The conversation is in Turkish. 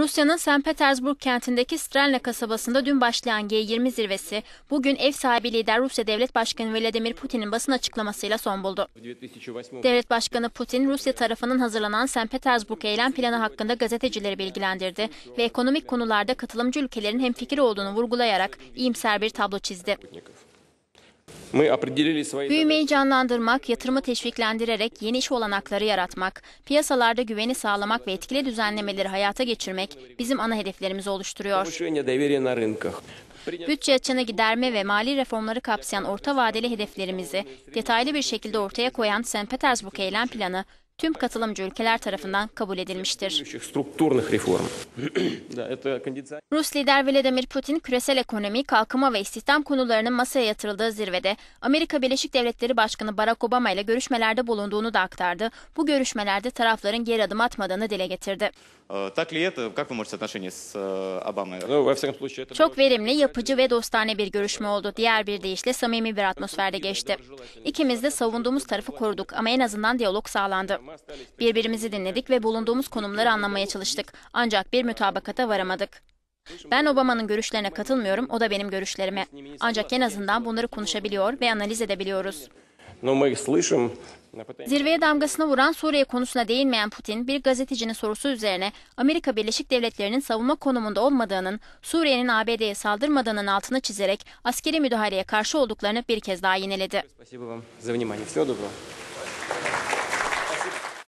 Rusya'nın St. Petersburg kentindeki Strelna kasabasında dün başlayan G20 zirvesi bugün ev sahibi lider Rusya Devlet Başkanı Vladimir Putin'in basın açıklamasıyla son buldu. Devlet Başkanı Putin, Rusya tarafının hazırlanan St. Petersburg eylem planı hakkında gazetecileri bilgilendirdi ve ekonomik konularda katılımcı ülkelerin hemfikir olduğunu vurgulayarak iyimser bir tablo çizdi. Büyümeyi canlandırmak, yatırımı teşviklendirerek yeni iş olanakları yaratmak, piyasalarda güveni sağlamak ve etkili düzenlemeleri hayata geçirmek bizim ana hedeflerimizi oluşturuyor. Bütçe açığını giderme ve mali reformları kapsayan orta vadeli hedeflerimizi detaylı bir şekilde ortaya koyan St. Petersburg Eylem Planı, tüm katılımcı ülkeler tarafından kabul edilmiştir. Rus lider Vladimir Putin küresel ekonomi, kalkınma ve istihdam konularının masaya yatırıldığı zirvede Amerika Birleşik Devletleri Başkanı Barack Obama ile görüşmelerde bulunduğunu da aktardı. Bu görüşmelerde tarafların geri adım atmadığını dile getirdi. Э, э, Çok verimli, yapıcı ve dostane bir görüşme oldu. Diğer bir deyişle samimi bir atmosferde geçti. İkimiz de savunduğumuz tarafı koruduk ama en azından diyalog sağlandı. Birbirimizi dinledik ve bulunduğumuz konumları anlamaya çalıştık. Ancak bir mütabakata varamadık. Ben Obama'nın görüşlerine katılmıyorum, o da benim görüşlerime. Ancak en azından bunları konuşabiliyor ve analiz edebiliyoruz. Zirveye damgasını vuran Suriye konusuna değinmeyen Putin, bir gazetecinin sorusu üzerine Amerika Birleşik Devletleri'nin savunma konumunda olmadığının, Suriye'nin ABD'ye saldırmadığının altını çizerek askeri müdahaleye karşı olduklarını bir kez daha yineledi.